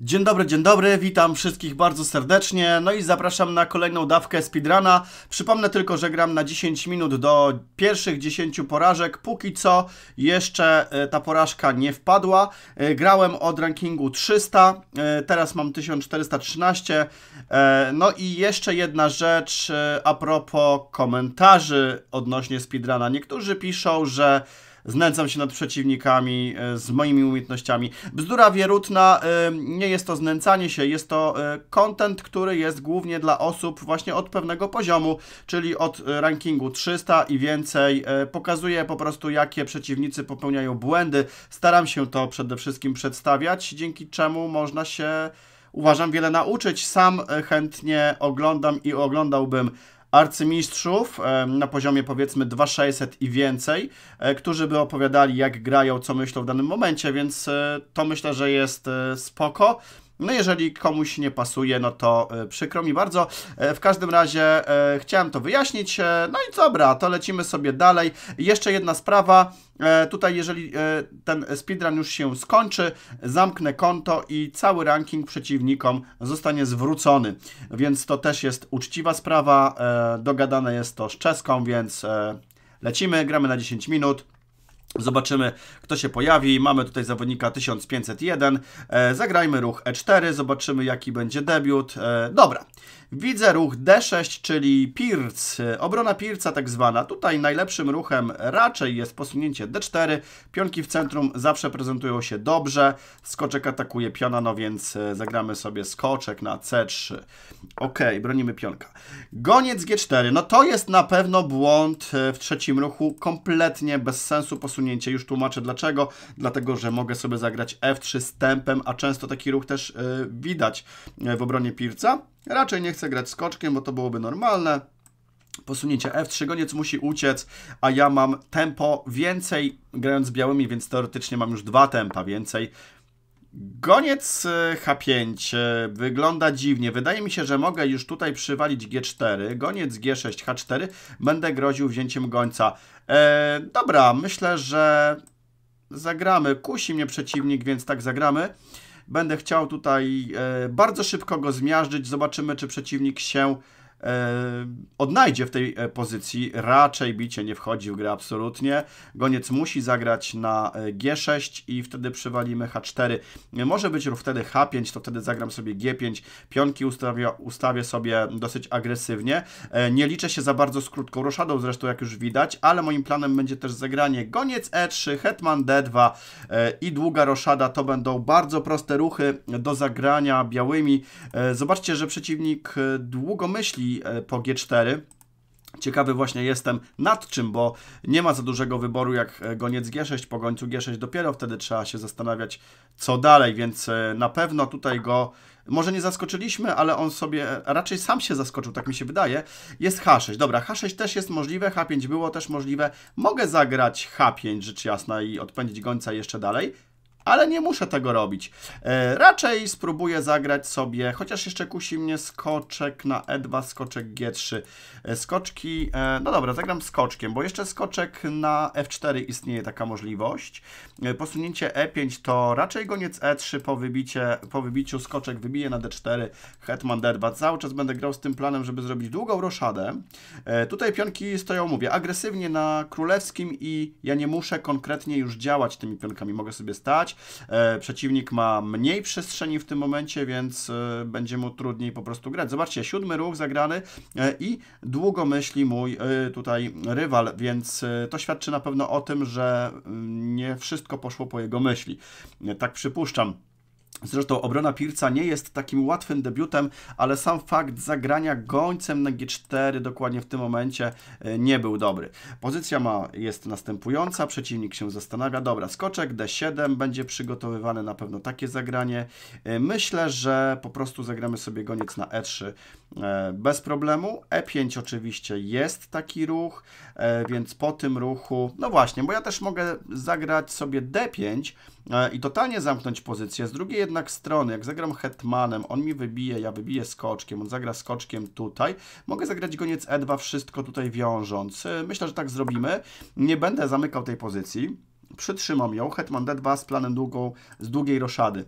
Dzień dobry, dzień dobry, witam wszystkich bardzo serdecznie, no i zapraszam na kolejną dawkę speedruna. Przypomnę tylko, że gram na 10 minut do pierwszych 10 porażek, póki co jeszcze e, ta porażka nie wpadła. E, grałem od rankingu 300, e, teraz mam 1413, no i jeszcze jedna rzecz a propos komentarzy odnośnie speedruna. Niektórzy piszą, że znęcam się nad przeciwnikami e, z moimi umiejętnościami. Bzdura wierutna, e, nie jest to znęcanie się, jest to e, content, który jest głównie dla osób właśnie od pewnego poziomu, czyli od rankingu 300 i więcej. Pokazuje po prostu, jakie przeciwnicy popełniają błędy. Staram się to przede wszystkim przedstawiać, dzięki czemu można się uważam wiele nauczyć. Sam chętnie oglądam i oglądałbym arcymistrzów e, na poziomie powiedzmy 2600 i więcej, e, którzy by opowiadali jak grają, co myślą w danym momencie, więc e, to myślę, że jest spoko. No jeżeli komuś nie pasuje, no to e, przykro mi bardzo. E, w każdym razie e, chciałem to wyjaśnić. No i dobra, to lecimy sobie dalej. Jeszcze jedna sprawa. Tutaj jeżeli ten speedrun już się skończy, zamknę konto i cały ranking przeciwnikom zostanie zwrócony. Więc to też jest uczciwa sprawa. Dogadane jest to z czeską, więc lecimy, gramy na 10 minut. Zobaczymy, kto się pojawi. Mamy tutaj zawodnika 1501. E, zagrajmy ruch E4, zobaczymy jaki będzie debiut. E, dobra, Widzę ruch D6, czyli Pirc, obrona Pirca tak zwana. Tutaj najlepszym ruchem raczej jest posunięcie D4. Pionki w centrum zawsze prezentują się dobrze. Skoczek atakuje piona, no więc e, zagramy sobie skoczek na C3. Ok, bronimy pionka. Goniec G4, no to jest na pewno błąd e, w trzecim ruchu. Kompletnie bez sensu posunięcie. Już tłumaczę dlaczego. Dlatego, że mogę sobie zagrać F3 z tempem, a często taki ruch też e, widać w obronie Pirca. Raczej nie chcę grać skoczkiem, bo to byłoby normalne. Posunięcie F3, goniec musi uciec, a ja mam tempo więcej grając białymi, więc teoretycznie mam już dwa tempa więcej. Goniec y, H5 y, wygląda dziwnie. Wydaje mi się, że mogę już tutaj przywalić G4. Goniec G6, H4. Będę groził wzięciem gońca. E, dobra, myślę, że zagramy. Kusi mnie przeciwnik, więc tak zagramy. Będę chciał tutaj e, bardzo szybko go zmiażdżyć. Zobaczymy, czy przeciwnik się E, odnajdzie w tej e, pozycji. Raczej bicie nie wchodzi w grę absolutnie. Goniec musi zagrać na e, G6 i wtedy przywalimy H4. Może być również wtedy H5, to wtedy zagram sobie G5. Pionki ustawia, ustawię sobie dosyć agresywnie. Nie liczę się za bardzo z krótką roszadą zresztą jak już widać, ale moim planem będzie też zagranie Goniec E3, Hetman D2 i długa roszada. To będą bardzo proste ruchy do zagrania białymi. Zobaczcie, że przeciwnik długo myśli E, po G4. Ciekawy właśnie jestem nad czym, bo nie ma za dużego wyboru jak e, goniec G6 po gońcu G6, dopiero wtedy trzeba się zastanawiać co dalej, więc e, na pewno tutaj go może nie zaskoczyliśmy, ale on sobie raczej sam się zaskoczył, tak mi się wydaje. Jest H6. Dobra, H6 też jest możliwe, H5 było też możliwe. Mogę zagrać H5, rzecz jasna, i odpędzić gońca jeszcze dalej ale nie muszę tego robić. E, raczej spróbuję zagrać sobie, chociaż jeszcze kusi mnie skoczek na E2, skoczek G3. E, skoczki, e, no dobra, zagram skoczkiem, bo jeszcze skoczek na F4 istnieje taka możliwość. Posunięcie E5 to raczej goniec E3 po, wybicie, po wybiciu skoczek wybije na D4, hetman D2. Cały czas będę grał z tym planem, żeby zrobić długą roszadę. Tutaj pionki stoją, mówię, agresywnie na królewskim i ja nie muszę konkretnie już działać tymi pionkami. Mogę sobie stać, E, przeciwnik ma mniej przestrzeni w tym momencie, więc e, będzie mu trudniej po prostu grać. Zobaczcie, siódmy ruch zagrany e, i długo myśli mój tutaj rywal, więc to świadczy na pewno o tym, że mm, nie wszystko poszło po jego myśli. Tak przypuszczam. Zresztą obrona Pirca nie jest takim łatwym debiutem, ale sam fakt zagrania gońcem na G4 dokładnie w tym momencie e, nie był dobry. Pozycja ma jest następująca, przeciwnik się zastanawia, dobra, skoczek D7, będzie przygotowywane na pewno takie zagranie. E, myślę, że po prostu zagramy sobie goniec na E3 e, bez problemu. E5 oczywiście jest taki ruch, więc po tym ruchu, no właśnie, bo ja też mogę zagrać sobie D5, E, i totalnie zamknąć pozycję. Z drugiej jednak strony, jak zagram hetmanem, on mi wybije, ja wybiję skoczkiem, on zagra skoczkiem tutaj. Mogę zagrać goniec e2, wszystko tutaj wiążąc. E, myślę, że tak zrobimy. Nie będę zamykał tej pozycji. Przytrzymam ją, hetman d2 z planem długą, z długiej roszady.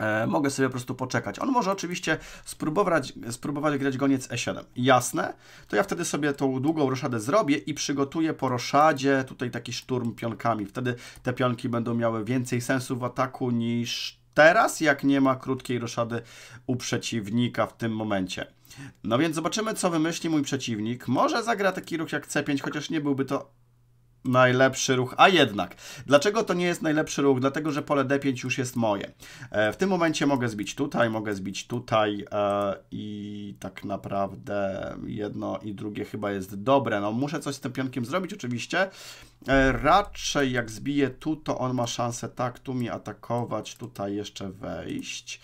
E, mogę sobie po prostu poczekać. On może oczywiście spróbować, spróbować grać goniec e7. Jasne, to ja wtedy sobie tą długą roszadę zrobię i przygotuję po roszadzie tutaj taki szturm pionkami. Wtedy te pionki będą miały więcej sensu w ataku niż teraz, jak nie ma krótkiej roszady u przeciwnika w tym momencie. No więc zobaczymy, co wymyśli mój przeciwnik. Może zagra taki ruch jak C5, chociaż nie byłby to najlepszy ruch, a jednak. Dlaczego to nie jest najlepszy ruch? Dlatego, że pole D5 już jest moje. E, w tym momencie mogę zbić tutaj, mogę zbić tutaj e, i tak naprawdę jedno i drugie chyba jest dobre. No muszę coś z tym pionkiem zrobić oczywiście. E, raczej jak zbiję tu, to on ma szansę tak tu mi atakować, tutaj jeszcze wejść,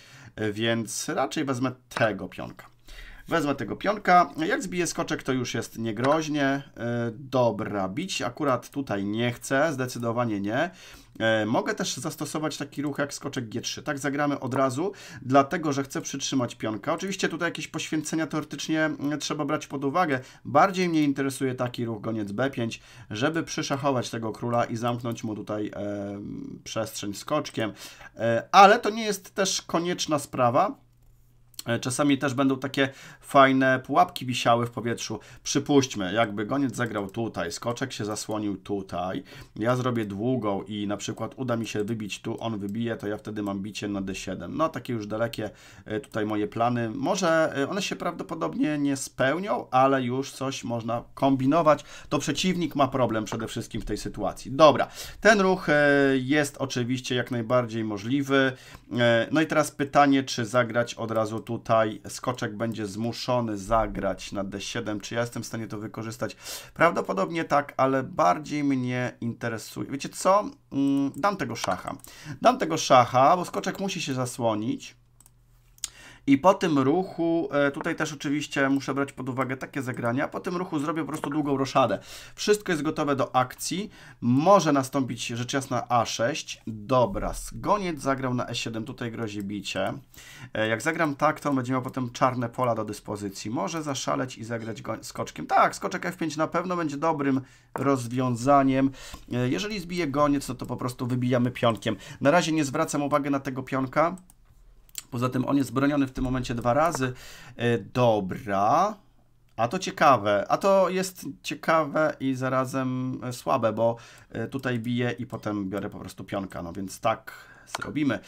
więc raczej wezmę tego pionka. Wezmę tego pionka. Jak zbiję skoczek, to już jest niegroźnie. E, dobra, bić akurat tutaj nie chcę, zdecydowanie nie. E, mogę też zastosować taki ruch jak skoczek G3. Tak zagramy od razu, dlatego że chcę przytrzymać pionka. Oczywiście tutaj jakieś poświęcenia teoretycznie mm, trzeba brać pod uwagę. Bardziej mnie interesuje taki ruch goniec B5, żeby przyszachować tego króla i zamknąć mu tutaj e, przestrzeń skoczkiem. E, ale to nie jest też konieczna sprawa. E, czasami też będą takie fajne pułapki wisiały w powietrzu. Przypuśćmy, jakby goniec zagrał tutaj, skoczek się zasłonił tutaj, ja zrobię długą i na przykład uda mi się wybić tu, on wybije, to ja wtedy mam bicie na d7. No, takie już dalekie e, tutaj moje plany. Może e, one się prawdopodobnie nie spełnią, ale już coś można kombinować. To przeciwnik ma problem przede wszystkim w tej sytuacji. Dobra, ten ruch jest oczywiście jak najbardziej możliwy. No i teraz pytanie, czy zagrać od razu tu tutaj skoczek będzie zmuszony zagrać na d7. Czy ja jestem w stanie to wykorzystać? Prawdopodobnie tak, ale bardziej mnie interesuje. Wiecie co? Mm, dam tego szacha. Dam tego szacha, bo skoczek musi się zasłonić. I po tym ruchu, e, tutaj też oczywiście muszę brać pod uwagę takie zagrania, po tym ruchu zrobię po prostu długą roszadę. Wszystko jest gotowe do akcji. Może nastąpić rzecz jasna A6. Dobra, zgoniec zagrał na E7, tutaj grozi bicie. E, jak zagram tak, to on będzie miał potem czarne pola do dyspozycji. Może zaszaleć i zagrać skoczkiem. Tak, skoczek F5 na pewno będzie dobrym rozwiązaniem. E, jeżeli zbije goniec, no to po prostu wybijamy pionkiem. Na razie nie zwracam uwagi na tego pionka, Poza tym on jest broniony w tym momencie dwa razy. E, dobra. A to ciekawe. A to jest ciekawe i zarazem e, słabe, bo e, tutaj biję i potem biorę po prostu pionka. No więc tak zrobimy.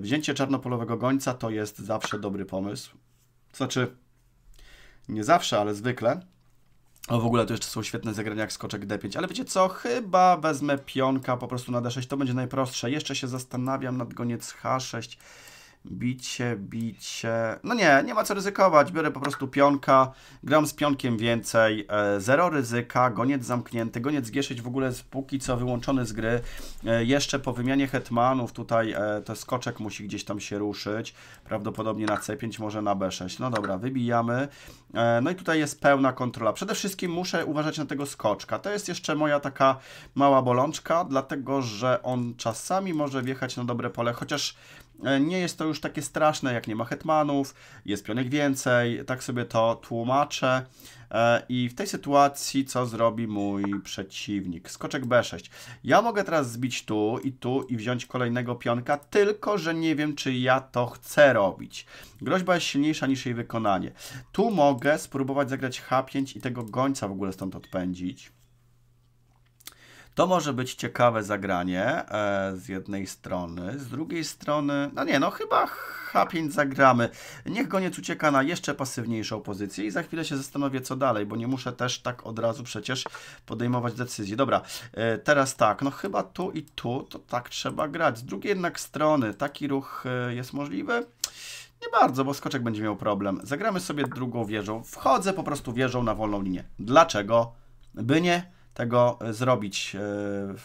Wzięcie czarnopolowego gońca to jest zawsze dobry pomysł. Znaczy, nie zawsze, ale zwykle. O, w ogóle to jeszcze są świetne zagrania jak skoczek D5, ale wiecie co, chyba wezmę pionka po prostu na D6, to będzie najprostsze. Jeszcze się zastanawiam nad goniec H6 bicie, bicie. No nie, nie ma co ryzykować. Biorę po prostu pionka, gram z pionkiem więcej, e, zero ryzyka, goniec zamknięty, goniec G6 w ogóle póki co wyłączony z gry. E, jeszcze po wymianie hetmanów tutaj e, to skoczek musi gdzieś tam się ruszyć, prawdopodobnie na C5, może na B6. No dobra, wybijamy. No i tutaj jest pełna kontrola. Przede wszystkim muszę uważać na tego skoczka. To jest jeszcze moja taka mała bolączka, dlatego że on czasami może wjechać na dobre pole, chociaż E, nie jest to już takie straszne, jak nie ma hetmanów, jest pionek więcej, tak sobie to tłumaczę. E, I w tej sytuacji co zrobi mój przeciwnik? Skoczek B6. Ja mogę teraz zbić tu i tu i wziąć kolejnego pionka, tylko że nie wiem, czy ja to chcę robić. Groźba jest silniejsza niż jej wykonanie. Tu mogę spróbować zagrać H5 i tego gońca w ogóle stąd odpędzić. To może być ciekawe zagranie e, z jednej strony, z drugiej strony, no nie, no chyba H5 zagramy. Niech goniec ucieka na jeszcze pasywniejszą pozycję i za chwilę się zastanowię co dalej, bo nie muszę też tak od razu przecież podejmować decyzji. Dobra, e, teraz tak, no chyba tu i tu, to tak trzeba grać. Z drugiej jednak strony taki ruch e, jest możliwy? Nie bardzo, bo skoczek będzie miał problem. Zagramy sobie drugą wieżą. Wchodzę po prostu wieżą na wolną linię. Dlaczego? By nie tego e, zrobić. E,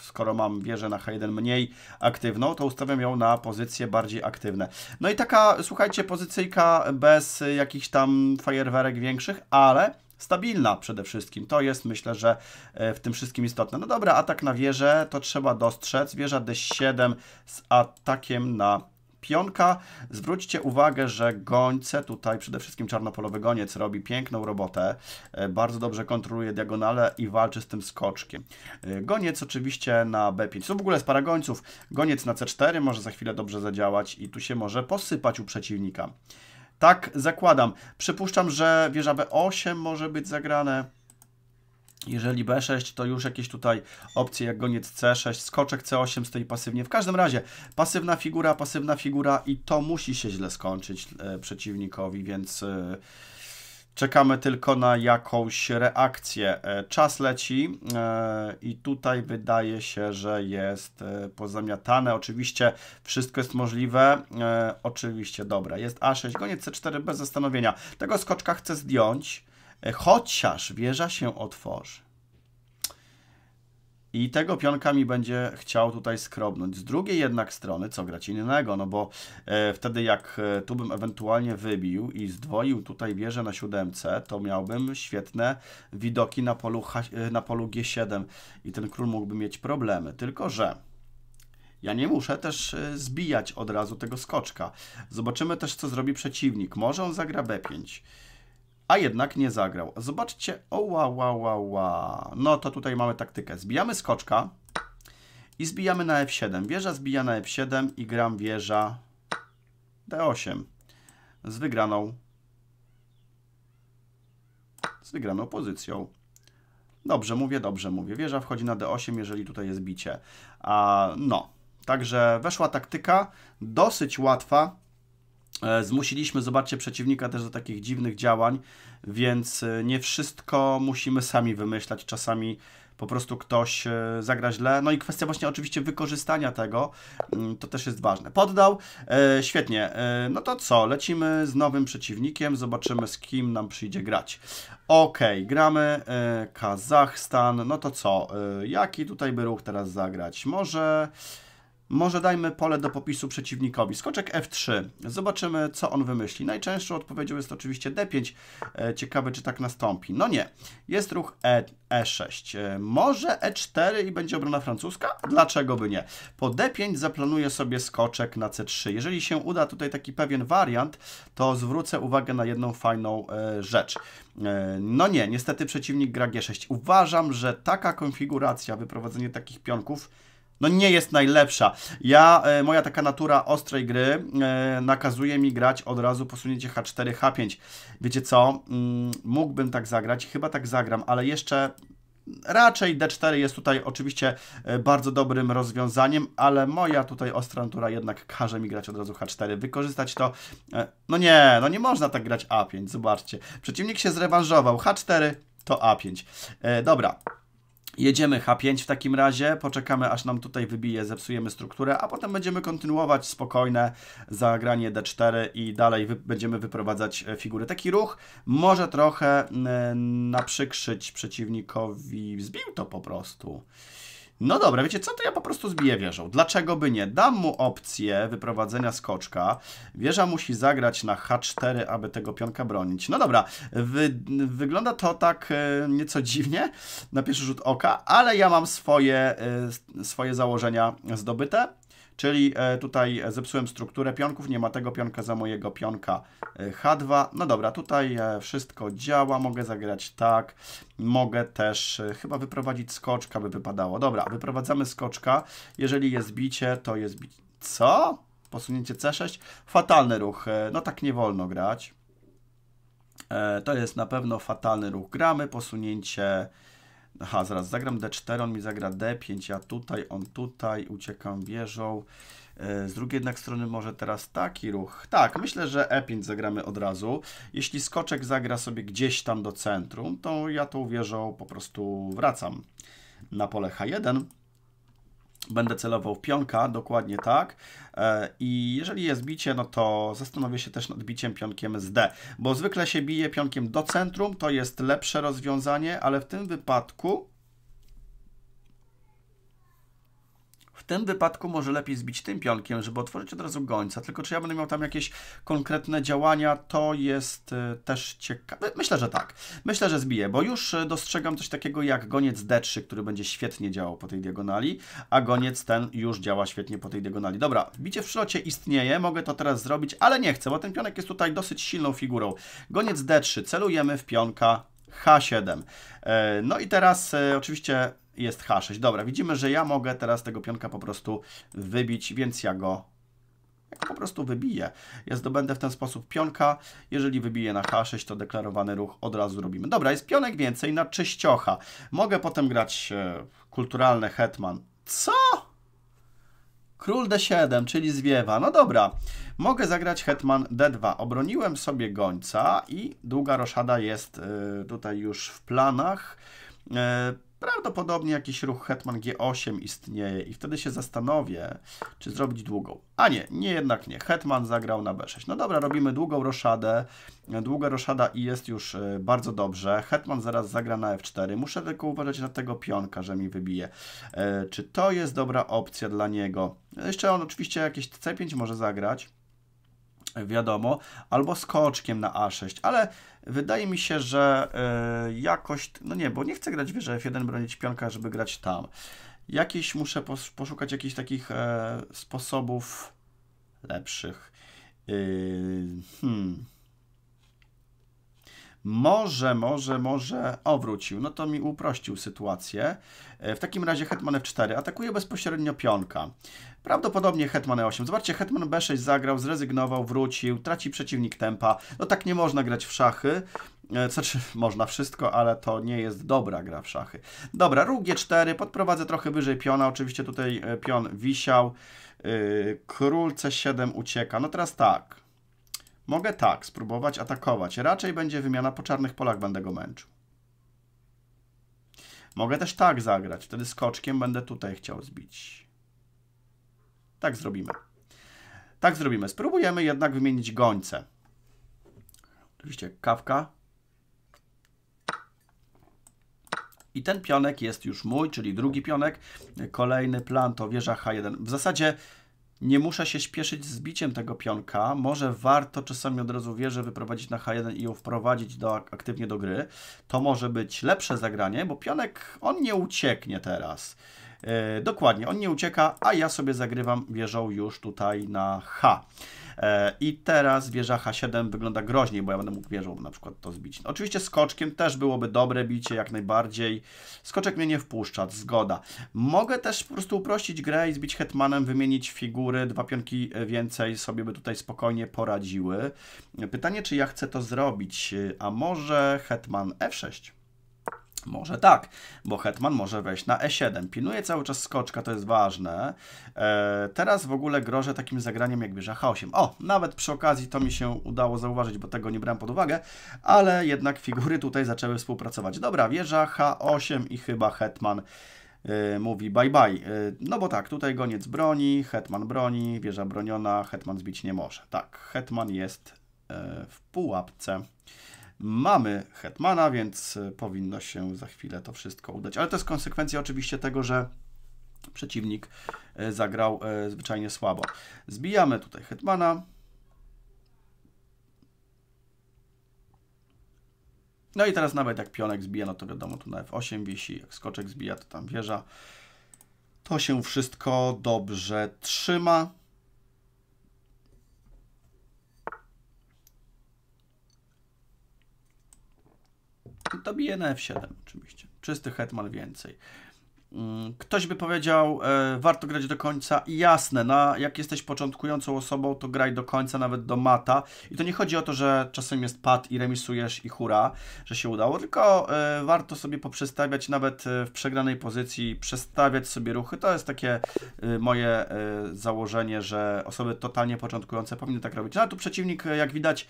skoro mam wieżę na H1 mniej aktywną, to ustawiam ją na pozycje bardziej aktywne. No i taka, słuchajcie, pozycyjka bez jakichś tam fajerwerek większych, ale stabilna przede wszystkim. To jest myślę, że e, w tym wszystkim istotne. No dobra, atak na wieżę to trzeba dostrzec. Wieża D7 z atakiem na pionka. Zwróćcie uwagę, że gońce, tutaj przede wszystkim czarnopolowy goniec robi piękną robotę, e, bardzo dobrze kontroluje diagonale i walczy z tym skoczkiem. E, goniec oczywiście na B5, Co w ogóle z paragońców, goniec na C4 może za chwilę dobrze zadziałać i tu się może posypać u przeciwnika. Tak zakładam. Przypuszczam, że wieża B8 może być zagrane. Jeżeli B6, to już jakieś tutaj opcje jak goniec C6, skoczek C8 stoi pasywnie. W każdym razie pasywna figura, pasywna figura i to musi się źle skończyć e, przeciwnikowi, więc e, czekamy tylko na jakąś reakcję. E, czas leci e, i tutaj wydaje się, że jest e, pozamiatane. Oczywiście wszystko jest możliwe. E, oczywiście, dobra, jest A6, goniec C4 bez zastanowienia. Tego skoczka chcę zdjąć E, chociaż wieża się otworzy. I tego pionka mi będzie chciał tutaj skrobnąć. Z drugiej jednak strony, co grać innego, no bo e, wtedy jak e, tu bym ewentualnie wybił i zdwoił tutaj wieżę na siódemce, to miałbym świetne widoki na polu, e, na polu G7 i ten król mógłby mieć problemy. Tylko, że ja nie muszę też zbijać od razu tego skoczka. Zobaczymy też, co zrobi przeciwnik. Może on zagra B5 a jednak nie zagrał. Zobaczcie, oła, ła, ła, ła. No to tutaj mamy taktykę. Zbijamy skoczka i zbijamy na f7. Wieża zbija na f7 i gram wieża d8 z wygraną z wygraną pozycją. Dobrze mówię, dobrze mówię. Wieża wchodzi na d8, jeżeli tutaj jest bicie. A, no, także weszła taktyka, dosyć łatwa, E, zmusiliśmy, zobaczcie, przeciwnika też do takich dziwnych działań, więc e, nie wszystko musimy sami wymyślać. Czasami po prostu ktoś e, zagra źle. No i kwestia właśnie oczywiście wykorzystania tego, mm, to też jest ważne. Poddał, świetnie. no to co, lecimy z nowym przeciwnikiem, zobaczymy z kim nam przyjdzie grać. Ok, gramy Kazachstan, no to co, jaki tutaj by ruch teraz zagrać? Może... Może dajmy pole do popisu przeciwnikowi. Skoczek F3. Zobaczymy, co on wymyśli. Najczęstszą odpowiedzią jest oczywiście D5. E, ciekawe, czy tak nastąpi. No nie. Jest ruch e, E6. E, może E4 i będzie obrona francuska? Dlaczego by nie? Po D5 zaplanuję sobie skoczek na C3. Jeżeli się uda tutaj taki pewien wariant, to zwrócę uwagę na jedną fajną e, rzecz. No nie, niestety przeciwnik gra G6. Uważam, że taka konfiguracja, wyprowadzenie takich pionków no nie jest najlepsza. Ja, e, moja taka natura ostrej gry e, nakazuje mi grać od razu posunięcie H4, H5. Wiecie co, mm, mógłbym tak zagrać, chyba tak zagram, ale jeszcze raczej D4 jest tutaj oczywiście e, bardzo dobrym rozwiązaniem, ale moja tutaj ostra natura jednak każe mi grać od razu H4. Wykorzystać to, e, no nie, no nie można tak grać A5, zobaczcie. Przeciwnik się zrewanżował, H4 to A5. E, dobra, Jedziemy H5 w takim razie, poczekamy aż nam tutaj wybije, zepsujemy strukturę, a potem będziemy kontynuować spokojne zagranie D4 i dalej wy będziemy wyprowadzać e, figury. Taki ruch może trochę naprzykrzyć przeciwnikowi, zbił to po prostu. No dobra, wiecie co, to ja po prostu zbiję wieżą. Dlaczego by nie? Dam mu opcję wyprowadzenia skoczka. Wieża musi zagrać na H4, aby tego pionka bronić. No dobra, wy, wygląda to tak e, nieco dziwnie na pierwszy rzut oka, ale ja mam swoje, e, swoje założenia zdobyte Czyli e, tutaj e, zepsułem strukturę pionków, nie ma tego pionka za mojego pionka e, H2. No dobra, tutaj wszystko działa, mogę zagrać tak, mogę też chyba wyprowadzić skoczka, by wypadało. Dobra, wyprowadzamy skoczka, jeżeli jest bicie, to jest bicie. Co? Posunięcie C6? Fatalny ruch, no tak nie wolno grać. To jest na pewno fatalny ruch. Gramy posunięcie Aha, zaraz, zagram D4, on mi zagra D5, ja tutaj, on tutaj, uciekam wieżą. E, z drugiej jednak strony może teraz taki ruch. Tak, myślę, że E5 zagramy od razu. Jeśli skoczek zagra sobie gdzieś tam do centrum, to ja tą wieżą po prostu wracam na pole H1. Będę celował w pionka, dokładnie tak. E, I jeżeli jest bicie, no to zastanowię się też nad biciem pionkiem z D, bo zwykle się bije pionkiem do centrum, to jest lepsze rozwiązanie, ale w tym wypadku tym wypadku może lepiej zbić tym pionkiem, żeby otworzyć od razu gońca. Tylko czy ja będę miał tam jakieś konkretne działania, to jest e, też ciekawe. Myślę, że tak. Myślę, że zbiję, bo już e, dostrzegam coś takiego jak goniec D3, który będzie świetnie działał po tej diagonali, a goniec ten już działa świetnie po tej diagonali. Dobra, bicie w szlocie istnieje, mogę to teraz zrobić, ale nie chcę, bo ten pionek jest tutaj dosyć silną figurą. Goniec D3, celujemy w pionka H7. E, no i teraz oczywiście jest H6. Dobra, widzimy, że ja mogę teraz tego pionka po prostu wybić, więc ja go po prostu wybiję. Ja zdobędę w ten sposób pionka. Jeżeli wybiję na H6, to deklarowany ruch od razu robimy. Dobra, jest pionek więcej na czyściocha. Mogę potem grać e, kulturalny hetman. Co? Król D7, czyli zwiewa. No dobra, mogę zagrać hetman D2. Obroniłem sobie gońca i długa roszada jest e, tutaj już w planach. E, Prawdopodobnie jakiś ruch Hetman G8 istnieje i wtedy się zastanowię, czy zrobić długą. A nie, nie jednak nie. Hetman zagrał na B6. No dobra, robimy długą roszadę. Długa roszada i jest już y, bardzo dobrze. Hetman zaraz zagra na F4. Muszę tylko uważać na tego pionka, że mi wybije. E, czy to jest dobra opcja dla niego? Jeszcze on oczywiście jakieś C5 może zagrać wiadomo, albo skoczkiem na A6, ale Wydaje mi się, że e, jakoś, no nie, bo nie chcę grać w F1, bronić pionka, żeby grać tam. Jakieś muszę poszukać jakichś takich e, sposobów lepszych. Y, hmm. Może, może, może Owrócił. No to mi uprościł sytuację. E, w takim razie hetman f4. Atakuje bezpośrednio pionka. Prawdopodobnie hetman e8. Zobaczcie, hetman b6 zagrał, zrezygnował, wrócił, traci przeciwnik tempa. No tak nie można grać w szachy. E, znaczy, można wszystko, ale to nie jest dobra gra w szachy. Dobra, róg g4, podprowadzę trochę wyżej piona. Oczywiście tutaj e, pion wisiał. Król c7 ucieka. No teraz tak, Mogę tak, spróbować atakować. Raczej będzie wymiana po czarnych polach, będę go męczył. Mogę też tak zagrać. Wtedy skoczkiem będę tutaj chciał zbić. Tak zrobimy. Tak zrobimy. Spróbujemy jednak wymienić gońce. Oczywiście kawka. I ten pionek jest już mój, czyli drugi pionek. Kolejny plan to wieża H1. W zasadzie nie muszę się śpieszyć z biciem tego pionka. Może warto czasami od razu wieżę wyprowadzić na H1 i ją wprowadzić do, aktywnie do gry. To może być lepsze zagranie, bo pionek, on nie ucieknie teraz. Yy, dokładnie, on nie ucieka, a ja sobie zagrywam wieżą już tutaj na H. E, I teraz wieża H7 wygląda groźniej, bo ja będę mógł wieżą na przykład to zbić. Oczywiście skoczkiem też byłoby dobre bicie, jak najbardziej. Skoczek mnie nie wpuszcza, zgoda. Mogę też po prostu uprościć grę i zbić hetmanem, wymienić figury, dwa pionki więcej sobie by tutaj spokojnie poradziły. Pytanie, czy ja chcę to zrobić, a może hetman F6? Może tak, bo Hetman może wejść na E7. Pilnuje cały czas skoczka, to jest ważne. E, teraz w ogóle grożę takim zagraniem jak wieża H8. O, nawet przy okazji to mi się udało zauważyć, bo tego nie brałem pod uwagę, ale jednak figury tutaj zaczęły współpracować. Dobra, wieża H8 i chyba Hetman e, mówi bye bye. E, no bo tak, tutaj goniec broni, hetman broni, wieża broniona, hetman zbić nie może. Tak, hetman jest w pułapce. Mamy Hetmana, więc y, powinno się za chwilę to wszystko udać. Ale to jest konsekwencja oczywiście tego, że przeciwnik y, zagrał y, zwyczajnie słabo. Zbijamy tutaj Hetmana. No i teraz nawet jak pionek zbija, no to wiadomo, tu na F8 wisi, jak skoczek zbija, to tam wieża. To się wszystko dobrze trzyma. to bije na F7 oczywiście. Czysty hetman więcej. Mm, ktoś by powiedział, e, warto grać do końca i jasne, na, jak jesteś początkującą osobą, to graj do końca, nawet do mata. I to nie chodzi o to, że czasem jest pad i remisujesz i hura, że się udało, tylko e, warto sobie poprzestawiać nawet e, w przegranej pozycji, przestawiać sobie ruchy. To jest takie e, moje e, założenie, że osoby totalnie początkujące powinny tak robić. No a tu przeciwnik, e, jak widać,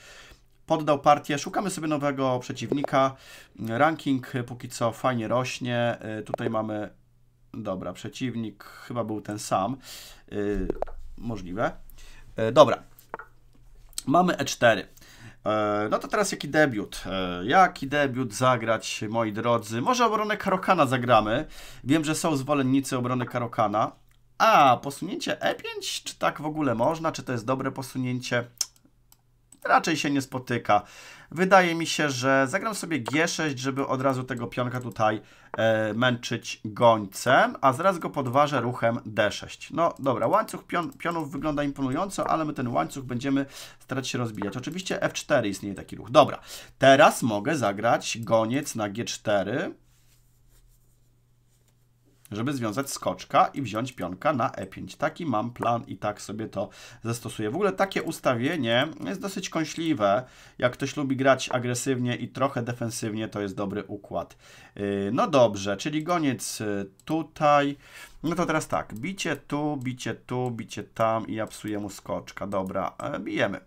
poddał partię. Szukamy sobie nowego przeciwnika. Ranking e, póki co fajnie rośnie. E, tutaj mamy, dobra, przeciwnik chyba był ten sam. E, możliwe. dobra. Mamy E4. No to teraz jaki debiut? Jaki debiut zagrać, moi drodzy? Może obronę Karokana zagramy. Wiem, że są zwolennicy obrony Karokana. A, posunięcie E5? Czy tak w ogóle można? Czy to jest dobre posunięcie? raczej się nie spotyka. Wydaje mi się, że zagram sobie G6, żeby od razu tego pionka tutaj e, męczyć gońcem, a zaraz go podważę ruchem D6. No dobra, łańcuch pion, pionów wygląda imponująco, ale my ten łańcuch będziemy starać się rozbijać. Oczywiście F4 istnieje taki ruch. Dobra, teraz mogę zagrać goniec na G4 żeby związać skoczka i wziąć pionka na e5. Taki mam plan i tak sobie to zastosuję. W ogóle takie ustawienie jest dosyć kąśliwe. Jak ktoś lubi grać agresywnie i trochę defensywnie, to jest dobry układ. Yy, no dobrze, czyli goniec y, tutaj. No to teraz tak, bicie tu, bicie tu, bicie tam i ja psuję mu skoczka. Dobra, e, bijemy.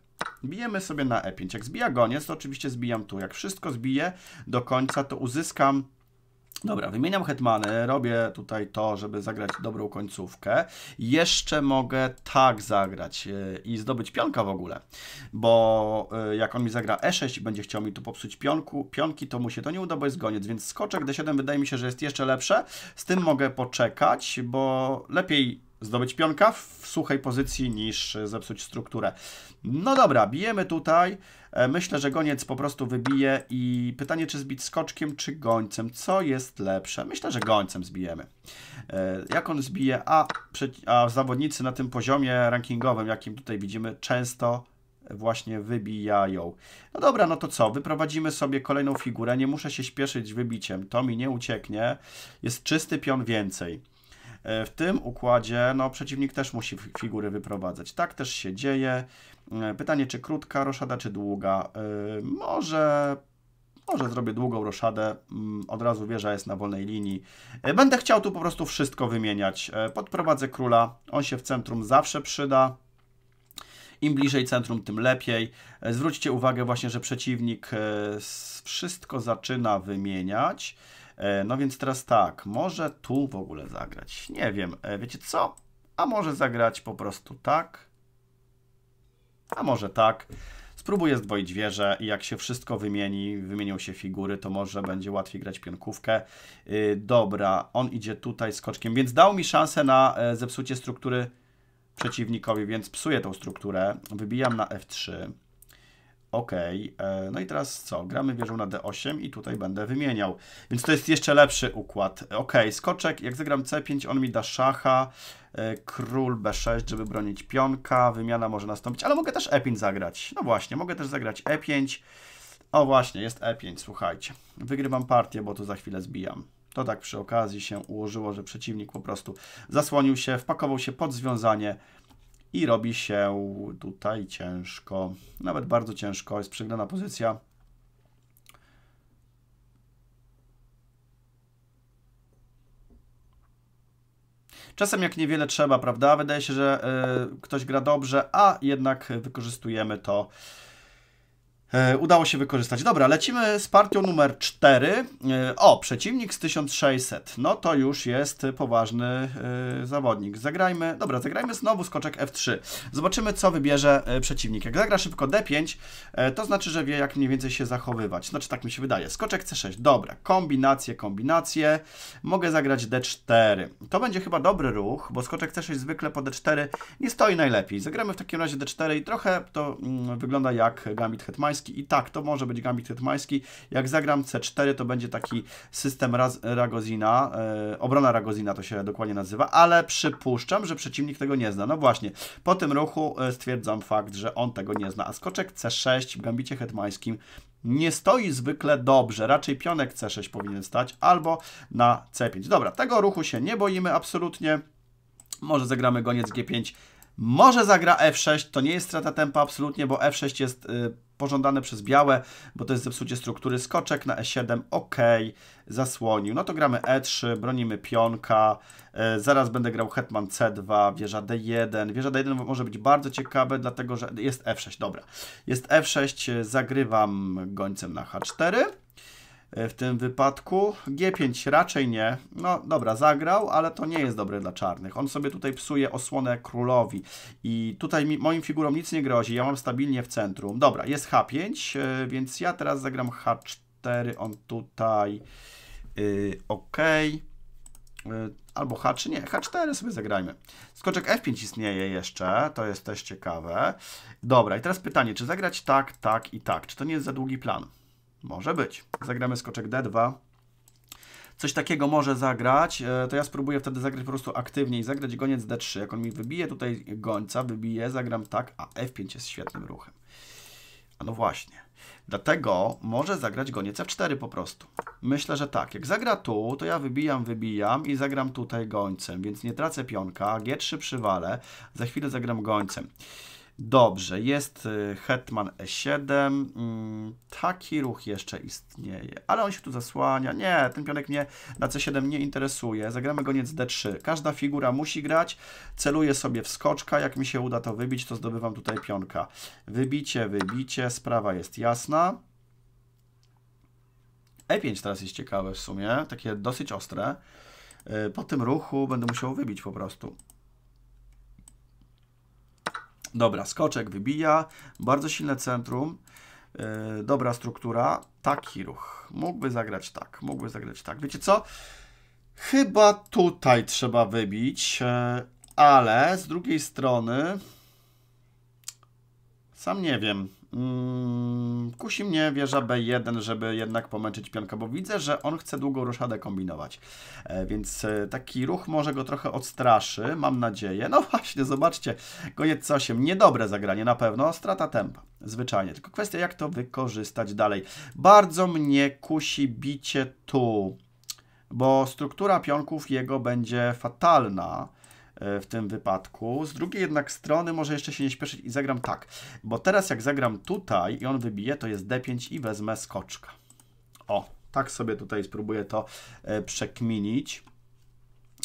Bijemy sobie na e5. Jak zbija goniec, to oczywiście zbijam tu. Jak wszystko zbiję do końca, to uzyskam Dobra, wymieniam hetmany, robię tutaj to, żeby zagrać dobrą końcówkę. Jeszcze mogę tak zagrać e, i zdobyć pionka w ogóle, bo e, jak on mi zagra e6 i będzie chciał mi tu popsuć pionku, pionki, to mu się to nie uda, bo jest goniec, więc skoczek d7 wydaje mi się, że jest jeszcze lepsze. Z tym mogę poczekać, bo lepiej zdobyć pionka w suchej pozycji niż zepsuć strukturę. No dobra, bijemy tutaj. E, myślę, że goniec po prostu wybije i pytanie, czy zbić skoczkiem, czy gońcem. Co jest lepsze? Myślę, że gońcem zbijemy. E, jak on zbije, a, a zawodnicy na tym poziomie rankingowym, jakim tutaj widzimy, często właśnie wybijają. No dobra, no to co? Wyprowadzimy sobie kolejną figurę. Nie muszę się śpieszyć z wybiciem. To mi nie ucieknie. Jest czysty pion więcej. E, w tym układzie no, przeciwnik też musi figury wyprowadzać. Tak też się dzieje. E, pytanie, czy krótka roszada, czy długa. E, może może zrobię długą roszadę, mm, od razu wieża jest na wolnej linii. Będę chciał tu po prostu wszystko wymieniać. Podprowadzę króla, on się w centrum zawsze przyda. Im bliżej centrum, tym lepiej. Zwróćcie uwagę właśnie, że przeciwnik wszystko zaczyna wymieniać. E, no więc teraz tak, może tu w ogóle zagrać. Nie wiem, e, wiecie co? A może zagrać po prostu tak? A może tak? Spróbuję zdwoić wieżę i jak się wszystko wymieni, wymienią się figury, to może będzie łatwiej grać pionkówkę. Y, dobra, on idzie tutaj skoczkiem, więc dał mi szansę na e, zepsucie struktury przeciwnikowi, więc psuję tą strukturę. Wybijam na F3. OK, e, no i teraz co? Gramy wieżą na D8 i tutaj będę wymieniał. Więc to jest jeszcze lepszy układ. OK, skoczek, jak zagram C5, on mi da szacha, e, król B6, żeby bronić pionka, wymiana może nastąpić, ale mogę też E5 zagrać. No właśnie, mogę też zagrać E5. O właśnie, jest E5, słuchajcie. Wygrywam partię, bo tu za chwilę zbijam. To tak przy okazji się ułożyło, że przeciwnik po prostu zasłonił się, wpakował się pod związanie i robi się tutaj ciężko, nawet bardzo ciężko, jest przegrana pozycja. Czasem jak niewiele trzeba, prawda? Wydaje się, że y, ktoś gra dobrze, a jednak wykorzystujemy to E, udało się wykorzystać. Dobra, lecimy z partią numer 4. E, o, przeciwnik z 1600. No to już jest poważny e, zawodnik. Zagrajmy, dobra, zagrajmy znowu skoczek F3. Zobaczymy, co wybierze przeciwnik. Jak zagra szybko D5, to znaczy, że wie, jak mniej więcej się zachowywać. Znaczy, tak mi się wydaje. Skoczek C6, dobra. Kombinacje, kombinacje. Mogę zagrać D4. To będzie chyba dobry ruch, bo skoczek C6 zwykle po D4 nie stoi najlepiej. Zagramy w takim razie D4 i trochę to mm, wygląda jak gambit hetmeister hetmański i tak, to może być gambit hetmański. Jak zagram C4, to będzie taki system raz, Ragozina, e, obrona Ragozina to się dokładnie nazywa, ale przypuszczam, że przeciwnik tego nie zna. No właśnie, po tym ruchu e, stwierdzam fakt, że on tego nie zna. A skoczek C6 w gambicie hetmańskim nie stoi zwykle dobrze, raczej pionek C6 powinien stać albo na C5. Dobra, tego ruchu się nie boimy absolutnie. Może zagramy goniec G5 może zagra F6, to nie jest strata tempa absolutnie, bo F6 jest y, pożądane przez białe, bo to jest zepsucie struktury. Skoczek na E7, ok, zasłonił. No to gramy E3, bronimy pionka, y, zaraz będę grał hetman C2, wieża D1. Wieża D1 może być bardzo ciekawe, dlatego że jest F6, dobra. Jest F6, y, zagrywam gońcem na H4. E, w tym wypadku. G5 raczej nie. No dobra, zagrał, ale to nie jest dobre dla czarnych. On sobie tutaj psuje osłonę królowi i tutaj mi, moim figurom nic nie grozi. Ja mam stabilnie w centrum. Dobra, jest H5, e, więc ja teraz zagram H4, on tutaj yy, ok. Yy, e, albo H3, nie, H4 sobie zagrajmy. Skoczek F5 istnieje jeszcze, to jest też ciekawe. Dobra, i teraz pytanie, czy zagrać tak, tak i tak? Czy to nie jest za długi plan? Może być. Zagramy skoczek D2. Coś takiego może zagrać, e, to ja spróbuję wtedy zagrać po prostu aktywniej, zagrać goniec D3. Jak on mi wybije tutaj gońca, wybije, zagram tak, a F5 jest świetnym ruchem. A no właśnie. Dlatego może zagrać goniec F4 po prostu. Myślę, że tak. Jak zagra tu, to ja wybijam, wybijam i zagram tutaj gońcem, więc nie tracę pionka. G3 przywalę, za chwilę zagram gońcem. Dobrze, jest y, hetman e7. Mm, taki ruch jeszcze istnieje, ale on się tu zasłania. Nie, ten pionek mnie na c7 nie interesuje. Zagramy goniec d3. Każda figura musi grać. Celuję sobie w skoczka. Jak mi się uda to wybić, to zdobywam tutaj pionka. Wybicie, wybicie. Sprawa jest jasna. E5 teraz jest ciekawe w sumie. Takie dosyć ostre. Y, po tym ruchu będę musiał wybić po prostu. Dobra, skoczek wybija, bardzo silne centrum, yy, dobra struktura, taki ruch. Mógłby zagrać tak, mógłby zagrać tak. Wiecie co? Chyba tutaj trzeba wybić, yy, ale z drugiej strony... Sam nie wiem. Mm, kusi mnie wieża B1, żeby jednak pomęczyć pionka, bo widzę, że on chce długą ruszadę kombinować. E, więc e, taki ruch może go trochę odstraszy, mam nadzieję. No właśnie, zobaczcie, go C8. Niedobre zagranie na pewno, strata tempa. Zwyczajnie, tylko kwestia jak to wykorzystać dalej. Bardzo mnie kusi bicie tu, bo struktura pionków jego będzie fatalna E, w tym wypadku. Z drugiej jednak strony może jeszcze się nie śpieszyć i zagram tak, bo teraz jak zagram tutaj i on wybije, to jest D5 i wezmę skoczka. O, tak sobie tutaj spróbuję to e, przekminić.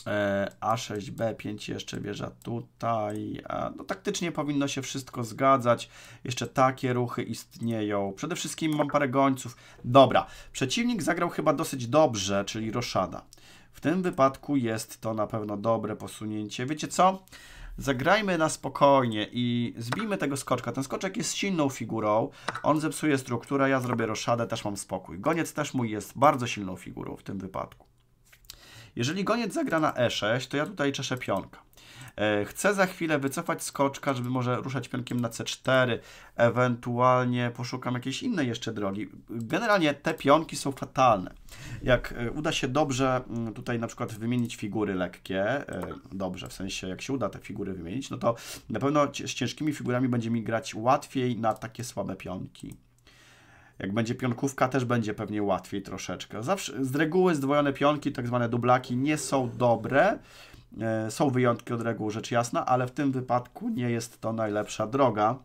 E, A6, B5 jeszcze bierze tutaj. No taktycznie powinno się wszystko zgadzać. Jeszcze takie ruchy istnieją. Przede wszystkim mam parę gońców. Dobra, przeciwnik zagrał chyba dosyć dobrze, czyli roszada. W tym wypadku jest to na pewno dobre posunięcie. Wiecie co? Zagrajmy na spokojnie i zbijmy tego skoczka. Ten skoczek jest silną figurą, on zepsuje strukturę, ja zrobię roszadę, też mam spokój. Goniec też mój jest bardzo silną figurą w tym wypadku. Jeżeli goniec zagra na e6, to ja tutaj czeszę pionka. E, chcę za chwilę wycofać skoczka, żeby może ruszać pionkiem na c4, ewentualnie poszukam jakiejś innej jeszcze drogi. Generalnie te pionki są fatalne. Jak e, uda się dobrze mm, tutaj na przykład wymienić figury lekkie, e, dobrze, w sensie jak się uda te figury wymienić, no to na pewno z ciężkimi figurami będzie mi grać łatwiej na takie słabe pionki. Jak będzie pionkówka, też będzie pewnie łatwiej troszeczkę. Zawsze, z reguły zdwojone pionki, tak zwane dublaki, nie są dobre. E, są wyjątki od reguły rzecz jasna, ale w tym wypadku nie jest to najlepsza droga.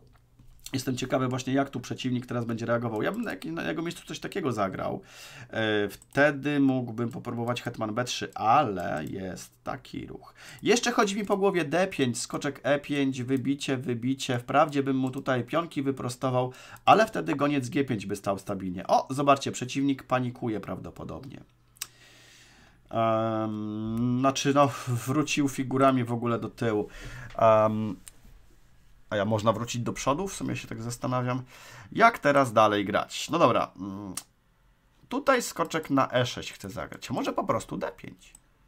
Jestem ciekawy właśnie, jak tu przeciwnik teraz będzie reagował. Ja bym na, na jego miejscu coś takiego zagrał. E, wtedy mógłbym popróbować Hetman B3, ale jest taki ruch. Jeszcze chodzi mi po głowie D5, skoczek E5, wybicie, wybicie. Wprawdzie bym mu tutaj pionki wyprostował, ale wtedy goniec G5 by stał stabilnie. O, zobaczcie, przeciwnik panikuje prawdopodobnie. Um, znaczy, no, wrócił figurami w ogóle do tyłu. Um, a ja można wrócić do przodu? W sumie się tak zastanawiam. Jak teraz dalej grać? No dobra. Mm, tutaj skoczek na e6 chcę zagrać. może po prostu d5?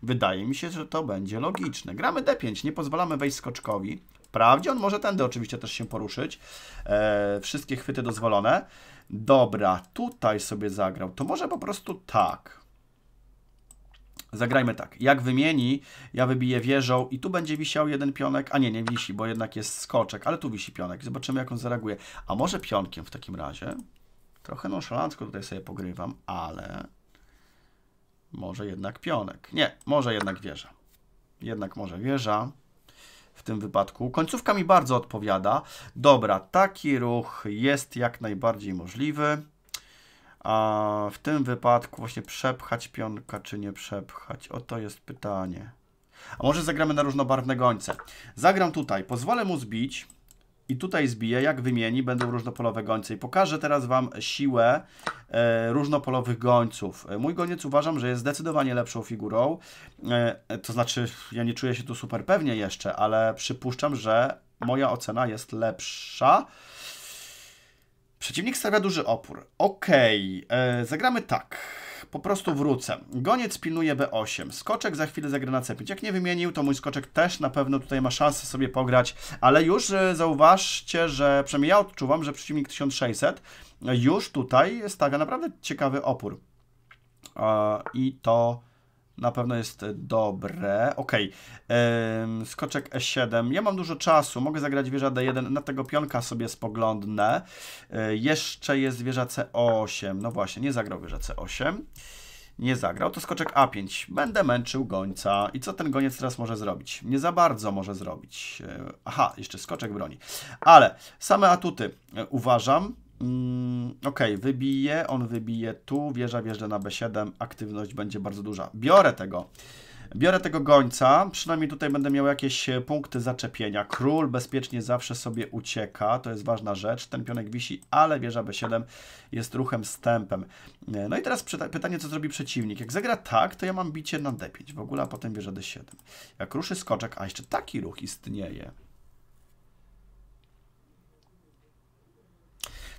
Wydaje mi się, że to będzie logiczne. Gramy d5, nie pozwalamy wejść skoczkowi. Wprawdzie on może tędy oczywiście też się poruszyć. E, wszystkie chwyty dozwolone. Dobra, tutaj sobie zagrał. To może po prostu tak. Zagrajmy tak. Jak wymieni, ja wybiję wieżą i tu będzie wisiał jeden pionek. A nie, nie wisi, bo jednak jest skoczek, ale tu wisi pionek. Zobaczymy, jak on zareaguje. A może pionkiem w takim razie? Trochę nonszalancko tutaj sobie pogrywam, ale może jednak pionek. Nie, może jednak wieża. Jednak może wieża w tym wypadku. Końcówka mi bardzo odpowiada. Dobra, taki ruch jest jak najbardziej możliwy. A w tym wypadku właśnie przepchać pionka, czy nie przepchać? Oto jest pytanie. A może zagramy na różnobarwne gońce? Zagram tutaj, pozwolę mu zbić i tutaj zbiję, jak wymieni, będą różnopolowe gońce. I pokażę teraz Wam siłę e, różnopolowych gońców. E, mój goniec uważam, że jest zdecydowanie lepszą figurą. E, to znaczy, ja nie czuję się tu super pewnie jeszcze, ale przypuszczam, że moja ocena jest lepsza. Przeciwnik stawia duży opór. Okej, okay. E, zagramy tak. Po prostu wrócę. Goniec pilnuje B8. Skoczek za chwilę zagra na C5. Jak nie wymienił, to mój skoczek też na pewno tutaj ma szansę sobie pograć, ale już e, zauważcie, że przynajmniej ja odczuwam, że przeciwnik 1600 już tutaj stawia naprawdę ciekawy opór. I to na pewno jest dobre. Ok, skoczek E7. Ja mam dużo czasu, mogę zagrać wieża D1, na tego pionka sobie spoglądnę. E, jeszcze jest wieża C8. No właśnie, nie zagrał wieża C8 nie zagrał, to skoczek A5. Będę męczył gońca. I co ten goniec teraz może zrobić? Nie za bardzo może zrobić. E, aha, jeszcze skoczek broni. Ale same atuty e, uważam, Mm, okej, okay, wybije, on wybije tu, wieża wjeżdża na B7, aktywność będzie bardzo duża. Biorę tego. Biorę tego gońca, przynajmniej tutaj będę miał jakieś e, punkty zaczepienia. Król bezpiecznie zawsze sobie ucieka, to jest ważna rzecz. Ten pionek wisi, ale wieża B7 jest ruchem stępem. E, no i teraz pytanie, co zrobi przeciwnik. Jak zagra tak, to ja mam bicie na D5 w ogóle, a potem wieża D7. Jak ruszy skoczek, a jeszcze taki ruch istnieje.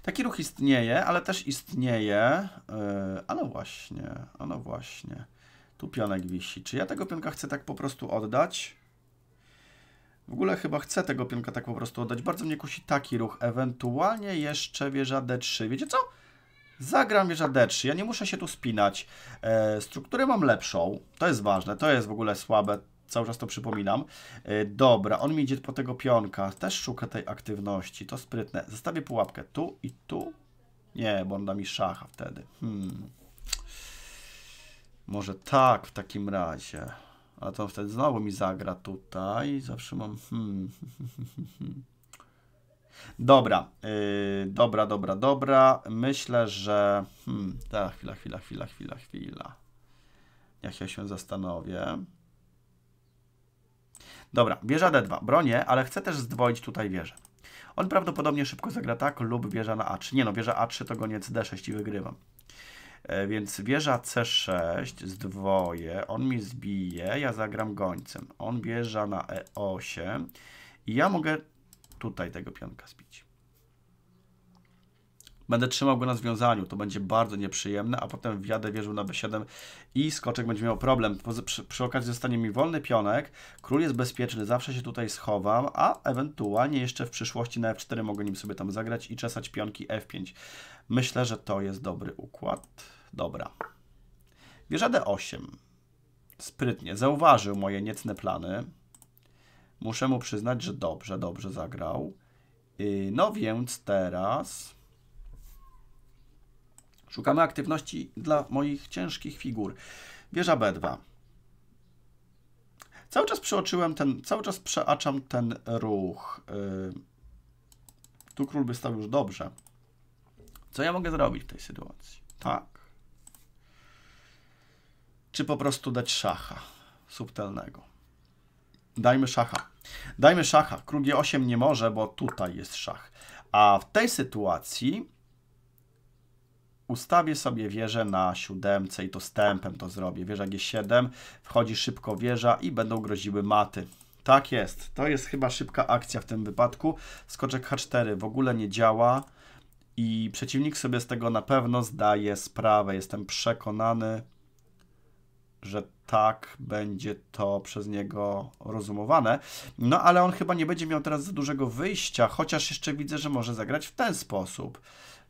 Taki ruch istnieje, ale też istnieje... Yy, a no właśnie, a no właśnie. Tu pionek wisi. Czy ja tego pionka chcę tak po prostu oddać? W ogóle chyba chcę tego pionka tak po prostu oddać. Bardzo mnie kusi taki ruch. Ewentualnie jeszcze wieża D3. Wiecie co? Zagram wieża D3. Ja nie muszę się tu spinać. E, strukturę mam lepszą. To jest ważne. To jest w ogóle słabe cały czas to przypominam. E, dobra, on mi idzie po tego pionka. Też szuka tej aktywności. To sprytne. Zostawię pułapkę tu i tu. Nie, bo on da mi szacha wtedy. Hmm. Może tak w takim razie. A to wtedy znowu mi zagra tutaj. Zawsze mam... Hmm. Dobra, yy, dobra, dobra, dobra. Myślę, że... Hmm, ta, chwila, chwila, chwila, chwila, chwila. Niech ja się zastanowię. Dobra, wieża d2, bronię, ale chcę też zdwoić tutaj wieżę. On prawdopodobnie szybko zagra tak lub wieża na a3. Nie no, wieża a3 to goniec d6 i wygrywam. E, więc wieża c6, zdwoję, on mi zbije, ja zagram gońcem. On wieża na e8 i ja mogę tutaj tego pionka zbić. Będę trzymał go na związaniu, to będzie bardzo nieprzyjemne, a potem wjadę wieżą na b7 i skoczek będzie miał problem. Przy, przy, okazji zostanie mi wolny pionek, król jest bezpieczny, zawsze się tutaj schowam, a ewentualnie jeszcze w przyszłości na f4 mogę nim sobie tam zagrać i czesać pionki f5. Myślę, że to jest dobry układ. Dobra. Wieża d8. Sprytnie, zauważył moje niecne plany. Muszę mu przyznać, że dobrze, dobrze zagrał. Y, no więc teraz Szukamy aktywności dla moich ciężkich figur. Wieża B2. Cały czas przeoczyłem ten, cały czas przeaczam ten ruch. Y, tu król by stał już dobrze. Co ja mogę zrobić w tej sytuacji? Tak. Czy po prostu dać szacha subtelnego? Dajmy szacha. Dajmy szacha. Król G8 nie może, bo tutaj jest szach. A w tej sytuacji Ustawię sobie wieżę na siódemce i to stępem to zrobię. Wieża G7, wchodzi szybko wieża i będą groziły maty. Tak jest, to jest chyba szybka akcja w tym wypadku. Skoczek H4 w ogóle nie działa i przeciwnik sobie z tego na pewno zdaje sprawę. Jestem przekonany, że tak będzie to przez niego rozumowane. No ale on chyba nie będzie miał teraz za dużego wyjścia, chociaż jeszcze widzę, że może zagrać w ten sposób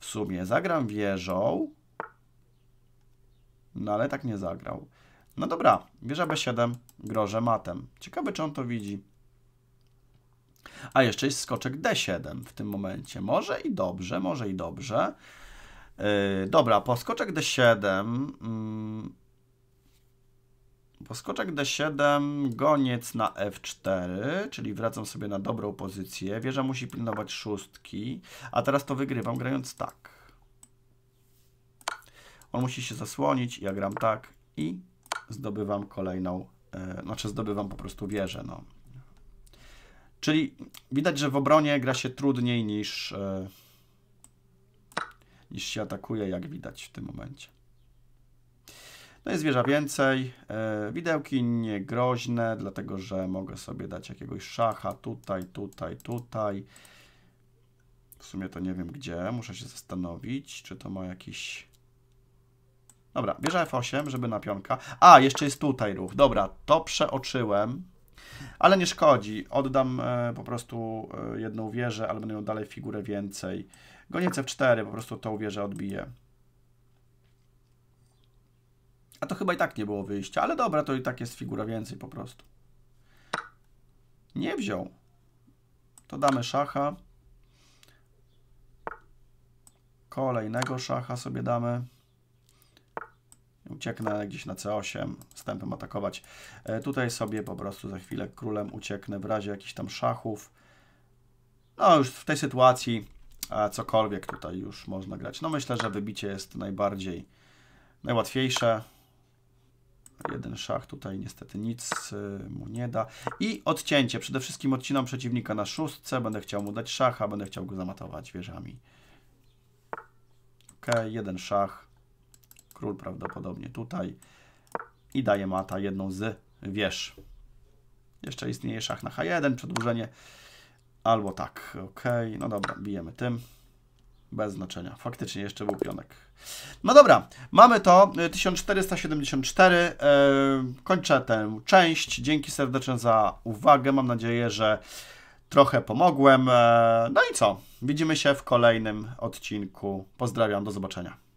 w sumie zagram wieżą. No ale tak nie zagrał. No dobra, wieża B7, grożę matem. Ciekawe, czy on to widzi. A jeszcze jest skoczek D7 w tym momencie. Może i dobrze, może i dobrze. Yy, dobra, po skoczek D7 yy, skoczek d7, goniec na f4, czyli wracam sobie na dobrą pozycję. Wieża musi pilnować szóstki, a teraz to wygrywam grając tak. On musi się zasłonić, ja gram tak i zdobywam kolejną, yy, znaczy zdobywam po prostu wieżę. No. Czyli widać, że w obronie gra się trudniej niż, yy, niż się atakuje, jak widać w tym momencie. No i zwierza więcej. E, widełki groźne, dlatego że mogę sobie dać jakiegoś szacha tutaj, tutaj, tutaj. W sumie to nie wiem gdzie, muszę się zastanowić, czy to ma jakiś... Dobra, wieża F8, żeby na pionka. A, jeszcze jest tutaj ruch. Dobra, to przeoczyłem. Ale nie szkodzi, oddam e, po prostu e, jedną wieżę, ale będę miał dalej figurę więcej. Goniec F4, po prostu tą wieżę odbiję. A to chyba i tak nie było wyjścia, ale dobra, to i tak jest figura więcej po prostu. Nie wziął. To damy szacha. Kolejnego szacha sobie damy. Ucieknę gdzieś na C8, wstępem atakować. E, tutaj sobie po prostu za chwilę królem ucieknę w razie jakichś tam szachów. No już w tej sytuacji cokolwiek tutaj już można grać. No myślę, że wybicie jest najbardziej najłatwiejsze. Jeden szach tutaj niestety nic y, mu nie da. I odcięcie. Przede wszystkim odcinam przeciwnika na szóstce. Będę chciał mu dać szacha, będę chciał go zamatować wieżami. Ok, jeden szach. Król prawdopodobnie tutaj. I daje mata jedną z wież. Jeszcze istnieje szach na H1, przedłużenie. Albo tak, ok, no dobra, bijemy tym. Bez znaczenia. Faktycznie jeszcze był pionek. No dobra, mamy to 1474. Y, y, kończę tę część. Dzięki serdecznie za uwagę. Mam nadzieję, że trochę pomogłem. Y, no i co? Widzimy się w kolejnym odcinku. Pozdrawiam, do zobaczenia.